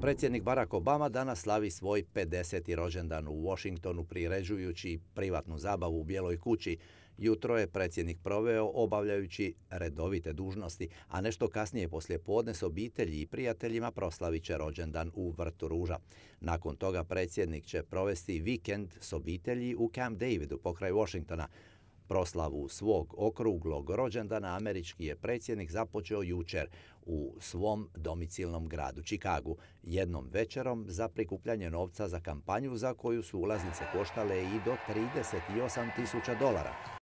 Predsjednik Barack Obama danas slavi svoj 50. rođendan u Washingtonu priređujući privatnu zabavu u Bijeloj kući. Jutro je predsjednik proveo obavljajući redovite dužnosti, a nešto kasnije poslije podne s obitelji i prijateljima proslavit će rođendan u Vrtu Ruža. Nakon toga predsjednik će provesti vikend s obitelji u Camp Davidu pokraj Washingtona. Proslavu svog okruglog rođendana američki je predsjednik započeo jučer u svom domicilnom gradu Čikagu, jednom večerom za prikupljanje novca za kampanju za koju su ulaznice koštale i do 38 tisuća dolara.